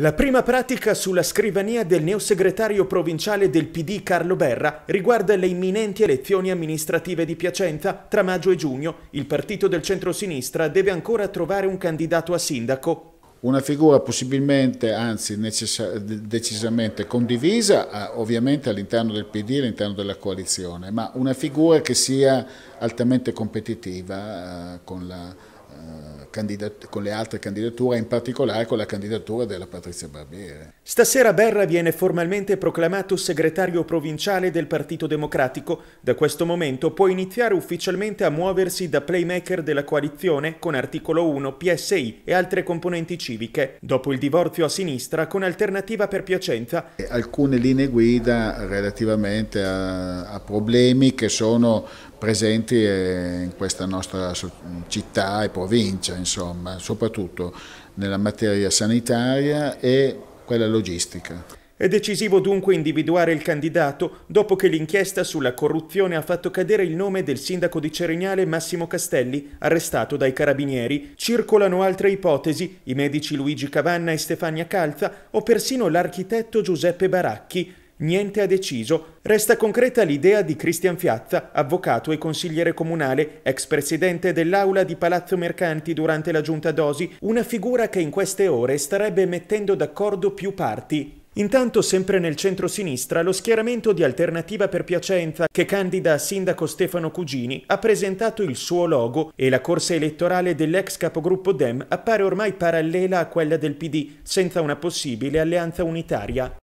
La prima pratica sulla scrivania del neosegretario provinciale del PD Carlo Berra riguarda le imminenti elezioni amministrative di Piacenza tra maggio e giugno. Il partito del centrosinistra deve ancora trovare un candidato a sindaco. Una figura possibilmente, anzi decisamente condivisa, eh, ovviamente all'interno del PD e all'interno della coalizione, ma una figura che sia altamente competitiva eh, con la eh, con le altre candidature, in particolare con la candidatura della Patrizia Barbiere. Stasera Berra viene formalmente proclamato segretario provinciale del Partito Democratico. Da questo momento può iniziare ufficialmente a muoversi da playmaker della coalizione con articolo 1, PSI e altre componenti civiche, dopo il divorzio a sinistra con alternativa per Piacenza. alcune linee guida relativamente a, a problemi che sono presenti eh, in questa nostra città e provincia, insomma, soprattutto nella materia sanitaria e quella logistica. È decisivo dunque individuare il candidato dopo che l'inchiesta sulla corruzione ha fatto cadere il nome del sindaco di Cerignale Massimo Castelli, arrestato dai carabinieri. Circolano altre ipotesi, i medici Luigi Cavanna e Stefania Calza o persino l'architetto Giuseppe Baracchi. Niente ha deciso. Resta concreta l'idea di Cristian Fiazza, avvocato e consigliere comunale, ex presidente dell'aula di Palazzo Mercanti durante la giunta Dosi, una figura che in queste ore starebbe mettendo d'accordo più parti. Intanto sempre nel centro-sinistra lo schieramento di Alternativa per Piacenza che candida a sindaco Stefano Cugini ha presentato il suo logo e la corsa elettorale dell'ex capogruppo Dem appare ormai parallela a quella del PD, senza una possibile alleanza unitaria.